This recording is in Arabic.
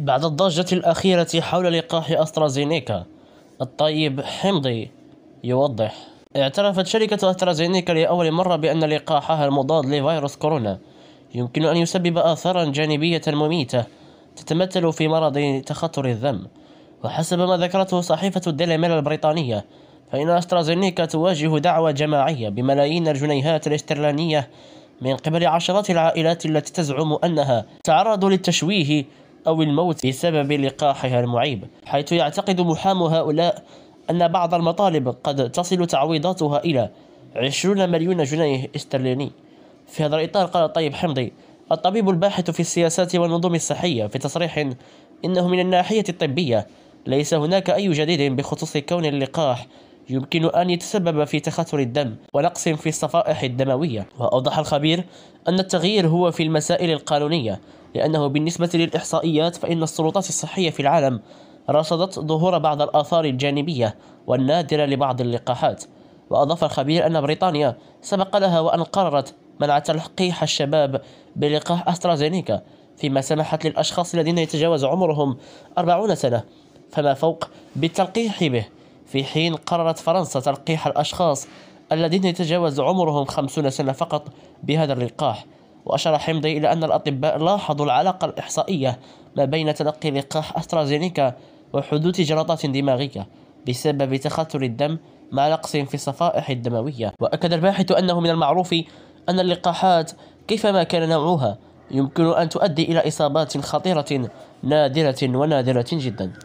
بعد الضجة الأخيرة حول لقاح أسترازينيكا الطيب حمضي يوضح اعترفت شركة أسترازينيكا لأول مرة بأن لقاحها المضاد لفيروس كورونا يمكن أن يسبب آثارا جانبية مميتة تتمثل في مرض تخطر الذم وحسب ما ذكرته صحيفة ديلي ميل البريطانية فإن أسترازينيكا تواجه دعوى جماعية بملايين الجنيهات الاسترلينية من قبل عشرات العائلات التي تزعم أنها تعرضوا للتشويه أو الموت بسبب لقاحها المعيب حيث يعتقد محامو هؤلاء أن بعض المطالب قد تصل تعويضاتها إلى 20 مليون جنيه استرليني في هذا الإطار قال طيب حمدي الطبيب الباحث في السياسات والنظم الصحية في تصريح إنه من الناحية الطبية ليس هناك أي جديد بخصوص كون اللقاح يمكن أن يتسبب في تخثر الدم ونقص في الصفائح الدموية وأوضح الخبير أن التغيير هو في المسائل القانونية لأنه بالنسبة للإحصائيات فإن السلطات الصحية في العالم رصدت ظهور بعض الآثار الجانبية والنادرة لبعض اللقاحات وأضاف الخبير أن بريطانيا سبق لها وأن قررت منع تلقيح الشباب بلقاح أسترازينيكا فيما سمحت للأشخاص الذين يتجاوز عمرهم 40 سنة فما فوق بالتلقيح به في حين قررت فرنسا تلقيح الأشخاص الذين يتجاوز عمرهم 50 سنة فقط بهذا اللقاح وأشار حمضي إلى أن الأطباء لاحظوا العلاقة الإحصائية ما بين تلقي لقاح أسترازينيكا وحدوث جلطات دماغية بسبب تخثر الدم مع نقص في الصفائح الدموية وأكد الباحث أنه من المعروف أن اللقاحات كيفما كان نوعها يمكن أن تؤدي إلى إصابات خطيرة نادرة ونادرة جدا